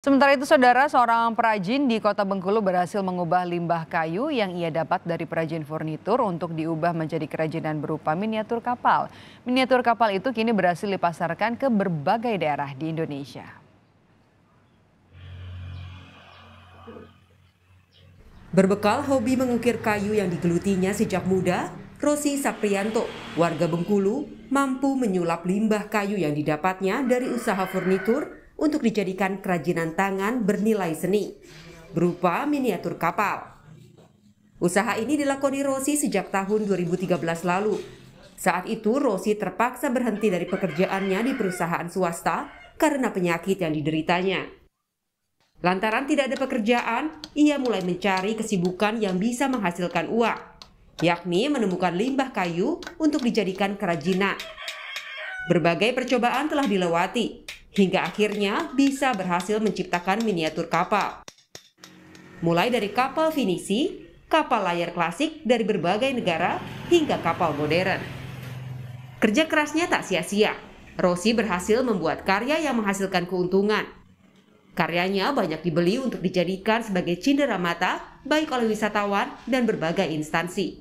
Sementara itu saudara, seorang perajin di kota Bengkulu berhasil mengubah limbah kayu yang ia dapat dari perajin furnitur untuk diubah menjadi kerajinan berupa miniatur kapal. Miniatur kapal itu kini berhasil dipasarkan ke berbagai daerah di Indonesia. Berbekal hobi mengukir kayu yang digelutinya sejak muda, Rosi Saprianto, warga Bengkulu, mampu menyulap limbah kayu yang didapatnya dari usaha furnitur untuk dijadikan kerajinan tangan bernilai seni, berupa miniatur kapal. Usaha ini dilakoni Rosi sejak tahun 2013 lalu. Saat itu Rosi terpaksa berhenti dari pekerjaannya di perusahaan swasta karena penyakit yang dideritanya. Lantaran tidak ada pekerjaan, ia mulai mencari kesibukan yang bisa menghasilkan uang, yakni menemukan limbah kayu untuk dijadikan kerajinan. Berbagai percobaan telah dilewati, hingga akhirnya bisa berhasil menciptakan miniatur kapal. Mulai dari kapal finisi, kapal layar klasik dari berbagai negara, hingga kapal modern. Kerja kerasnya tak sia-sia. Rossi berhasil membuat karya yang menghasilkan keuntungan. Karyanya banyak dibeli untuk dijadikan sebagai cindera mata baik oleh wisatawan dan berbagai instansi.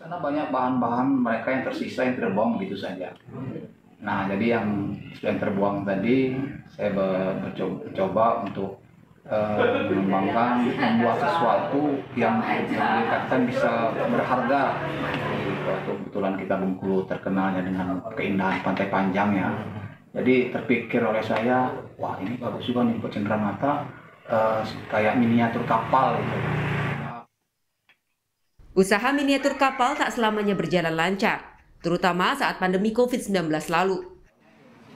Karena banyak bahan-bahan mereka yang tersisa yang terbang begitu saja. Nah, jadi yang sudah terbuang tadi saya bercoba, untuk untuk uh, eh, membuat sesuatu yang, yang dikatakan bisa berharga. Waktu kebetulan kita Bengkulu terkenalnya dengan keindahan pantai panjangnya. Jadi terpikir oleh saya, wah ini bagus juga nih buat mata uh, kayak miniatur kapal gitu. Usaha miniatur kapal tak selamanya berjalan lancar terutama saat pandemi COVID-19 lalu.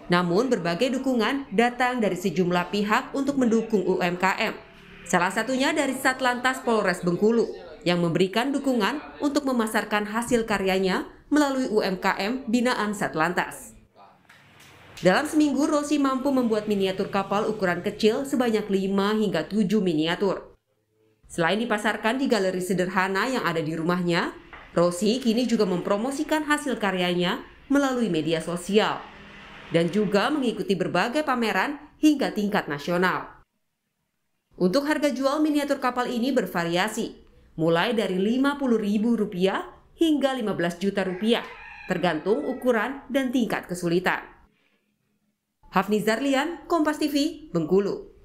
Namun, berbagai dukungan datang dari sejumlah pihak untuk mendukung UMKM. Salah satunya dari Satlantas Polres Bengkulu yang memberikan dukungan untuk memasarkan hasil karyanya melalui UMKM binaan Satlantas. Dalam seminggu, Rosi mampu membuat miniatur kapal ukuran kecil sebanyak 5 hingga 7 miniatur. Selain dipasarkan di galeri sederhana yang ada di rumahnya, Rosi kini juga mempromosikan hasil karyanya melalui media sosial dan juga mengikuti berbagai pameran hingga tingkat nasional. Untuk harga jual miniatur kapal ini bervariasi, mulai dari Rp50.000 hingga rp 15 juta rupiah, tergantung ukuran dan tingkat kesulitan. Hafni Zarlian, Kompas TV, Bengkulu.